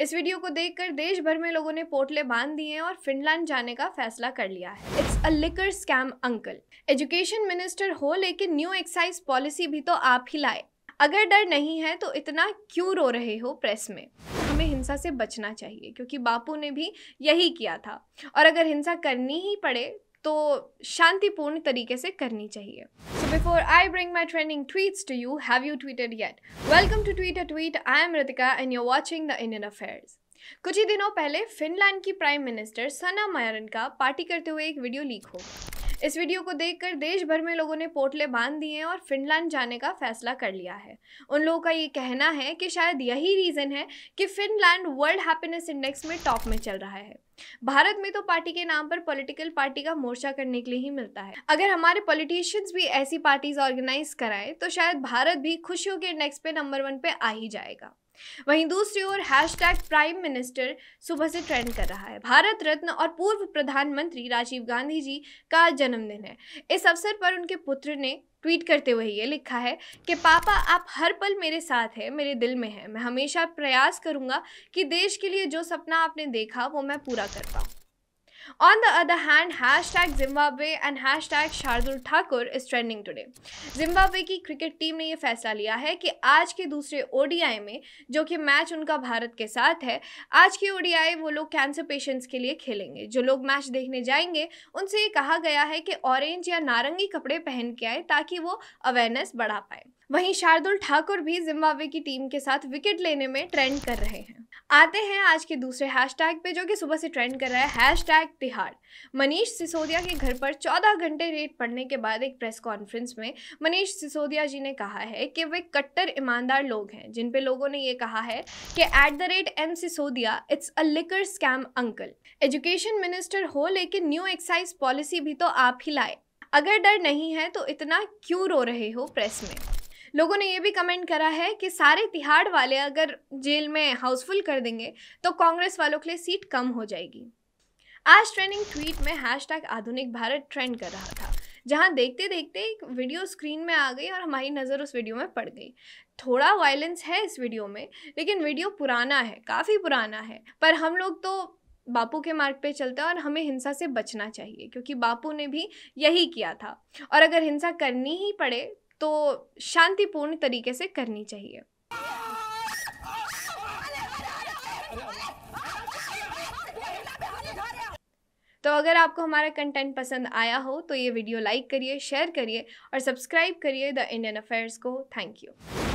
इस वीडियो को देखकर देश भर में लोगों ने पोटले बांध दिए हैं और फिनलैंड जाने का फैसला कर लिया है it's a liquor scam uncle education minister हो लेकिन न्यू एक्साइज पॉलिसी भी तो आप ही लाए अगर डर नहीं है तो इतना क्यों रो रहे हो प्रेस में हमें हिंसा से बचना चाहिए क्योंकि बापू ने भी यही किया था और अगर हिंसा करनी ही पड़े तो शांतिपूर्ण तरीके से करनी चाहिए so before I bring my trending tweet to you have you tweeted yet welcome to tweet a tweet I am Ritika and you watching the Indian affairs कुछ ही दिनों पहले फिनलैंड की प्राइम मिनिस्टर सना मायरन का party करते हुए एक video leak हो इस वीडियो को देखकर देश भर में लोगों ने पोटले बांध दिए हैं और फिनलैंड जाने का फैसला कर लिया है उन लोगों का ये कहना है कि शायद यही रीज़न है कि फिनलैंड वर्ल्ड हैप्पीनेस इंडेक्स में टॉप में चल रहा है भारत में तो पार्टी के नाम पर पॉलिटिकल पार्टी का मोर्चा करने के लिए ही मिलता है अगर हमारे पॉलिटिशियंस भी ऐसी पार्टीज ऑर्गेनाइज कराएं तो शायद भारत भी खुशियों के इंडेक्स पे नंबर वन पे आ ही जाएगा वहीं दूसरी ओर टैग प्राइम मिनिस्टर सुबह से ट्रेंड कर रहा है भारत रत्न और पूर्व प्रधानमंत्री राजीव गांधी जी का जन्मदिन है इस अवसर पर उनके पुत्र ने ट्वीट करते हुए ये लिखा है कि पापा आप हर पल मेरे साथ हैं मेरे दिल में हैं मैं हमेशा प्रयास करूँगा कि देश के लिए जो सपना आपने देखा वो मैं पूरा कर पाऊँ On the other hand, hashtag Zimbabwe and hashtag Shardul Thakur is trending today Zimbabwe की क्रिकेट टीम ने यह फैसला लिया है कि आज के दूसरे ओडीआई में जो कि मैच उनका भारत के साथ है आज की ओडीआई वो लोग कैंसर पेशेंट्स के लिए खेलेंगे जो लोग मैच देखने जाएंगे उनसे ये कहा गया है कि ऑरेंज या नारंगी कपड़े पहन के आए ताकि वो अवेयरनेस बढ़ा पाए वहीं शार्दुल ठाकुर भी जिम्बाब्वे की टीम के साथ विकेट लेने में ट्रेंड कर रहे हैं आते हैं आज के दूसरे हैशटैग पे जो कि सुबह से ट्रेंड कर रहा है हैशटैग तिहाड़ मनीष सिसोदिया के घर पर 14 घंटे रेट पड़ने के बाद एक प्रेस कॉन्फ्रेंस में मनीष सिसोदिया जी ने कहा है कि वे कट्टर ईमानदार लोग हैं जिन पे लोगों ने ये कहा है कि at the rate M Sisodia it's a liquor scam uncle education minister हो लेकिन न्यू एक्साइज पॉलिसी भी तो आप ही लाए अगर डर नहीं है तो इतना क्यों रो रहे हो प्रेस में लोगों ने ये भी कमेंट करा है कि सारे तिहाड़ वाले अगर जेल में हाउसफुल कर देंगे तो कांग्रेस वालों के लिए सीट कम हो जाएगी आज ट्रेंडिंग ट्वीट में हैश आधुनिक भारत ट्रेंड कर रहा था जहाँ देखते देखते एक वीडियो स्क्रीन में आ गई और हमारी नज़र उस वीडियो में पड़ गई थोड़ा वायलेंस है इस वीडियो में लेकिन वीडियो पुराना है काफ़ी पुराना है पर हम लोग तो बापू के मार्ग पे चलते हैं और हमें हिंसा से बचना चाहिए क्योंकि बापू ने भी यही किया था और अगर हिंसा करनी ही पड़े तो शांतिपूर्ण तरीके से करनी चाहिए तो अगर आपको हमारा कंटेंट पसंद आया हो तो ये वीडियो लाइक करिए शेयर करिए और सब्सक्राइब करिए द इंडियन अफेयर्स को थैंक यू